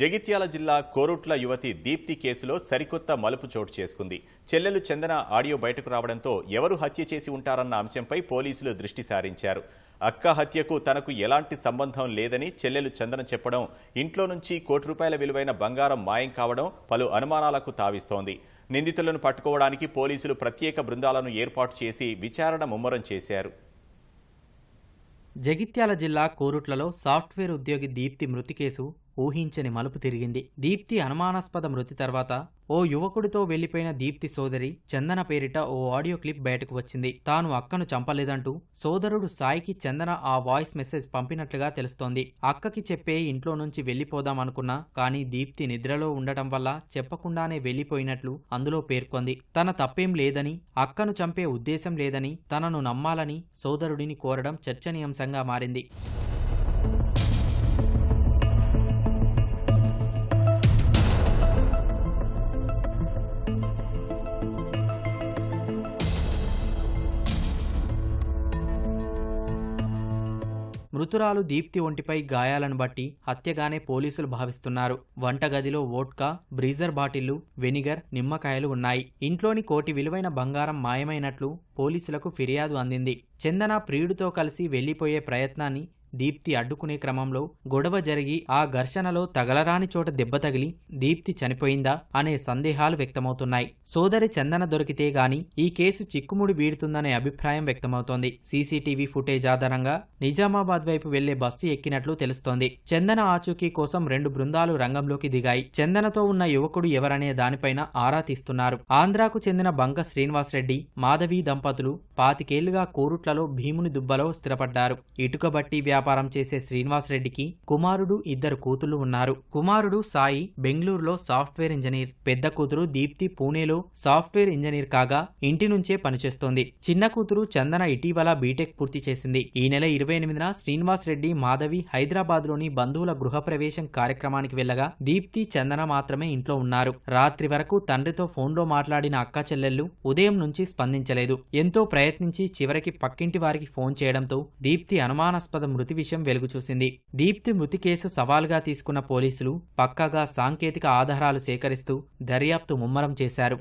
జగిత్యాల జిల్లా కోరుట్ల యువతి దీప్తి కేసులో సరికొత్త మలుపు చోటు చేసుకుంది చెల్లెలు చందన ఆడియో బయటకు రావడంతో ఎవరు హత్య చేసి ఉంటారన్న అంశంపై పోలీసులు దృష్టి సారించారు అక్క హత్యకు తనకు ఎలాంటి సంబంధం లేదని చెల్లెలు చందన చెప్పడం ఇంట్లో నుంచి కోటి రూపాయల విలువైన బంగారం మాయం కావడం పలు అనుమానాలకు తావిస్తోంది నిందితులను పట్టుకోవడానికి పోలీసులు ప్రత్యేక బృందాలను ఏర్పాటు చేసి విచారణ ముమ్మరం చేశారు జగిత్యాల జిల్లా కోరుట్లలో సాఫ్ట్వేర్ ఉద్యోగి దీప్తి మృతి కేసు ఊహించని మలుపు తిరిగింది దీప్తి అనుమానాస్పద మృతి తర్వాత ఓ యువకుడితో వెళ్లిపోయిన దీప్తి సోదరి చందన పేరిట ఓ ఆడియో క్లిప్ బయటకు వచ్చింది తాను అక్కను చంపలేదంటూ సోదరుడు సాయికి చందన ఆ వాయిస్ మెసేజ్ పంపినట్లుగా తెలుస్తోంది అక్కకి చెప్పే ఇంట్లో నుంచి వెళ్లిపోదామనుకున్నా కానీ దీప్తి నిద్రలో ఉండటం వల్ల చెప్పకుండానే వెళ్లిపోయినట్లు అందులో పేర్కొంది తన తప్పేం లేదని అక్కను చంపే ఉద్దేశం లేదని తనను నమ్మాలని సోదరుడిని కోరడం చర్చనీయాంశం అంశంగా మారింది మృతురాలు దీప్తి ఒంటిపై గాయాలను బట్టి హత్యగానే పోలీసులు భావిస్తున్నారు వంటగదిలో ఓట్కా బ్రీజర్ బాటిళ్లు వెనిగర్ నిమ్మకాయలు ఉన్నాయి ఇంట్లోని కోటి విలువైన బంగారం మాయమైనట్లు పోలీసులకు ఫిర్యాదు అందింది చందన ప్రియుడితో కలిసి వెళ్లిపోయే ప్రయత్నాన్ని దీప్తి అడ్డుకునే క్రమంలో గొడవ జరిగి ఆ ఘర్షణలో తగలరాని చోట దెబ్బ తగిలి దీప్తి చనిపోయిందా అనే సందేహాలు వ్యక్తమవుతున్నాయి సోదరి చందన దొరికితే గాని ఈ కేసు చిక్కుముడి వీడుతుందనే అభిప్రాయం వ్యక్తమవుతోంది సీసీటీవీ ఫుటేజ్ ఆధారంగా నిజామాబాద్ వైపు వెళ్లే బస్సు ఎక్కినట్లు తెలుస్తోంది చందన ఆచూకీ కోసం రెండు బృందాలు రంగంలోకి దిగాయి చందనతో ఉన్న యువకుడు ఎవరనే దానిపైన ఆరా తీస్తున్నారు ఆంధ్రాకు చెందిన బంక శ్రీనివాస్ రెడ్డి మాధవి దంపతులు పాతికేళ్లుగా కోరుట్లలో భీముని దుబ్బలో స్థిరపడ్డారు ఇటుకబట్టి వ్యాపారం చేసే శ్రీనివాస్ రెడ్డికి కుమారుడు ఇద్దరు కూతుళ్లు ఉన్నారు కుమారుడు సాయి బెంగళూరులో సాఫ్ట్వేర్ ఇంజనీర్ పెద్ద కూతురు దీప్తి పూణేలో సాఫ్ట్వేర్ ఇంజనీర్ కాగా ఇంటి నుంచే పనిచేస్తోంది చిన్న కూతురు చందన ఇటీవల బీటెక్ పూర్తి చేసింది ఈ నెల ఇరవై ఎనిమిదిన శ్రీనివాస్ రెడ్డి మాధవి హైదరాబాద్లోని బంధువుల గృహప్రవేశం కార్యక్రమానికి వెళ్లగా దీప్తి చందన మాత్రమే ఇంట్లో ఉన్నారు రాత్రి వరకు తండ్రితో ఫోన్లో మాట్లాడిన అక్క చెల్లెళ్లు ఉదయం నుంచి స్పందించలేదు ఎంతో ప్రయత్నించి చివరికి పక్కింటి వారికి ఫోన్ చేయడంతో దీప్తి అనుమానాస్పద మృతి మృతి విషయం వెలుగుచూసింది దీప్తి మృతి కేసు సవాల్గా తీసుకున్న పోలీసులు పక్కాగా సాంకేతిక ఆధారాలు సేకరిస్తూ దర్యాప్తు ముమ్మరం చేశారు